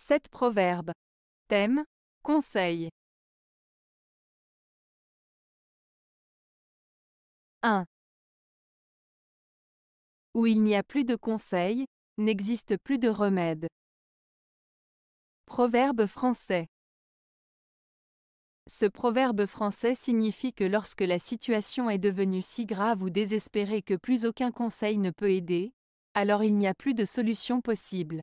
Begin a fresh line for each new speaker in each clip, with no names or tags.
7 proverbes. Thème Conseil 1. Où il n'y a plus de conseil, n'existe plus de remède. Proverbe français.
Ce proverbe français signifie que lorsque la situation est devenue si grave ou désespérée que plus aucun conseil ne peut aider, alors il n'y a plus de solution possible.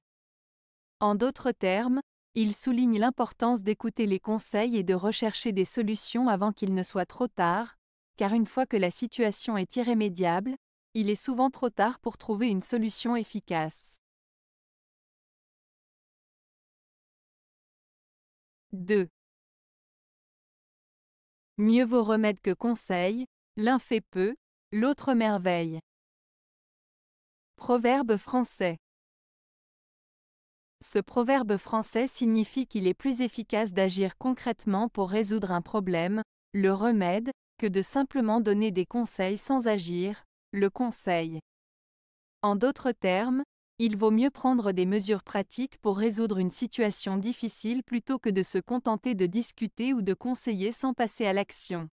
En d'autres termes, il souligne l'importance d'écouter les conseils et de rechercher des solutions avant qu'il ne soit trop tard, car une fois que la
situation est irrémédiable, il est souvent trop tard pour trouver une solution efficace. 2. Mieux vaut remède que conseil, l'un
fait peu, l'autre merveille. Proverbe français. Ce proverbe français signifie qu'il est plus efficace d'agir concrètement pour résoudre un problème, le remède, que de simplement donner des conseils sans agir, le conseil. En d'autres termes, il vaut mieux prendre des mesures pratiques pour résoudre une situation difficile plutôt que de se contenter de discuter ou de conseiller sans passer à l'action.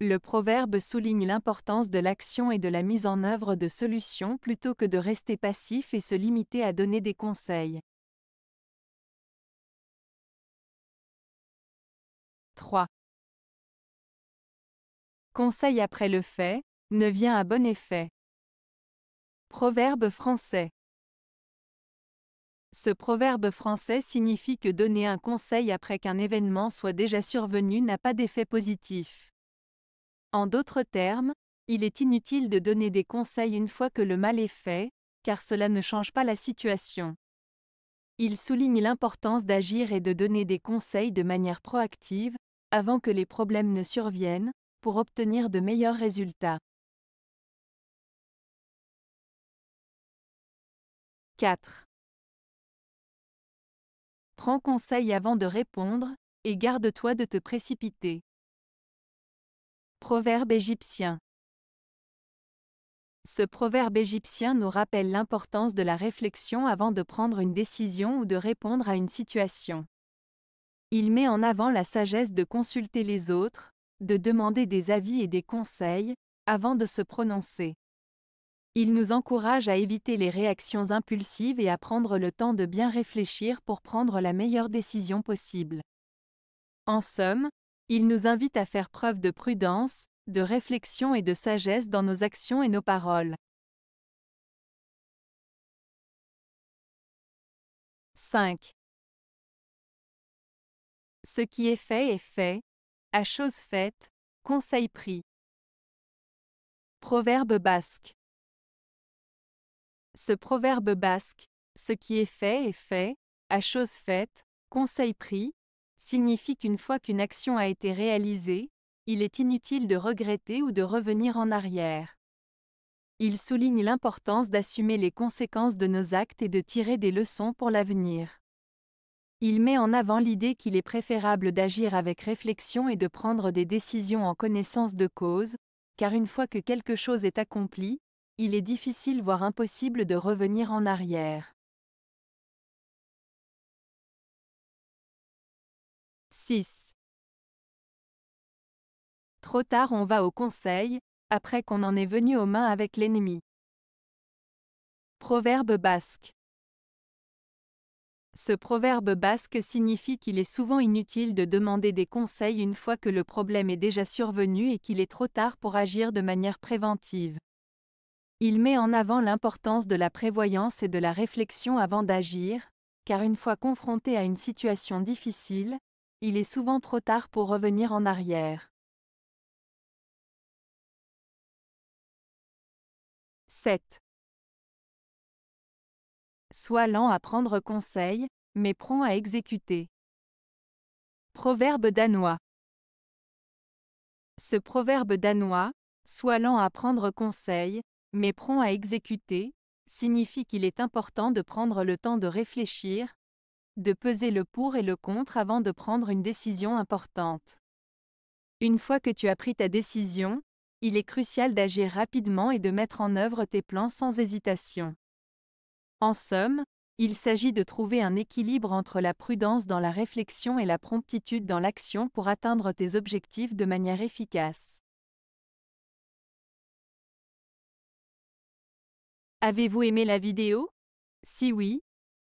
Le proverbe souligne l'importance de l'action et de la mise en œuvre de solutions plutôt que de rester passif
et se limiter à donner des conseils. 3. Conseil après le fait, ne vient à bon effet. Proverbe français.
Ce proverbe français signifie que donner un conseil après qu'un événement soit déjà survenu n'a pas d'effet positif. En d'autres termes, il est inutile de donner des conseils une fois que le mal est fait, car cela ne change pas la situation. Il souligne l'importance d'agir et de donner des conseils de manière proactive, avant que les problèmes ne surviennent, pour obtenir de meilleurs
résultats. 4. Prends conseil avant de répondre, et garde-toi de te précipiter. Proverbe égyptien.
Ce proverbe égyptien nous rappelle l'importance de la réflexion avant de prendre une décision ou de répondre à une situation. Il met en avant la sagesse de consulter les autres, de demander des avis et des conseils, avant de se prononcer. Il nous encourage à éviter les réactions impulsives et à prendre le temps de bien réfléchir pour prendre la meilleure décision possible. En somme, il nous invite à faire preuve de prudence, de réflexion
et de sagesse dans nos actions et nos paroles. 5. Ce qui est fait est fait, à chose faite, conseil pris. Proverbe basque. Ce proverbe
basque, ce qui est fait est fait, à chose faite, conseil pris, signifie qu'une fois qu'une action a été réalisée, il est inutile de regretter ou de revenir en arrière. Il souligne l'importance d'assumer les conséquences de nos actes et de tirer des leçons pour l'avenir. Il met en avant l'idée qu'il est préférable d'agir avec réflexion et de prendre des décisions en connaissance de cause, car une fois que quelque chose est accompli, il est difficile voire impossible de revenir en
arrière. 6. Trop tard on va au conseil, après qu'on en est venu aux mains avec l'ennemi. Proverbe
basque. Ce proverbe basque signifie qu'il est souvent inutile de demander des conseils une fois que le problème est déjà survenu et qu'il est trop tard pour agir de manière préventive. Il met en avant l'importance de la prévoyance et de la réflexion avant d'agir, car une fois confronté à une situation difficile,
il est souvent trop tard pour revenir en arrière. 7. Sois lent à prendre conseil, mais prompt à exécuter.
Proverbe danois. Ce proverbe danois, sois lent à prendre conseil, mais prompt à exécuter, signifie qu'il est important de prendre le temps de réfléchir, de peser le pour et le contre avant de prendre une décision importante. Une fois que tu as pris ta décision, il est crucial d'agir rapidement et de mettre en œuvre tes plans sans hésitation. En somme, il s'agit de trouver un équilibre entre la prudence dans la réflexion et la promptitude dans l'action pour atteindre tes objectifs de manière efficace. Avez-vous aimé la vidéo Si oui,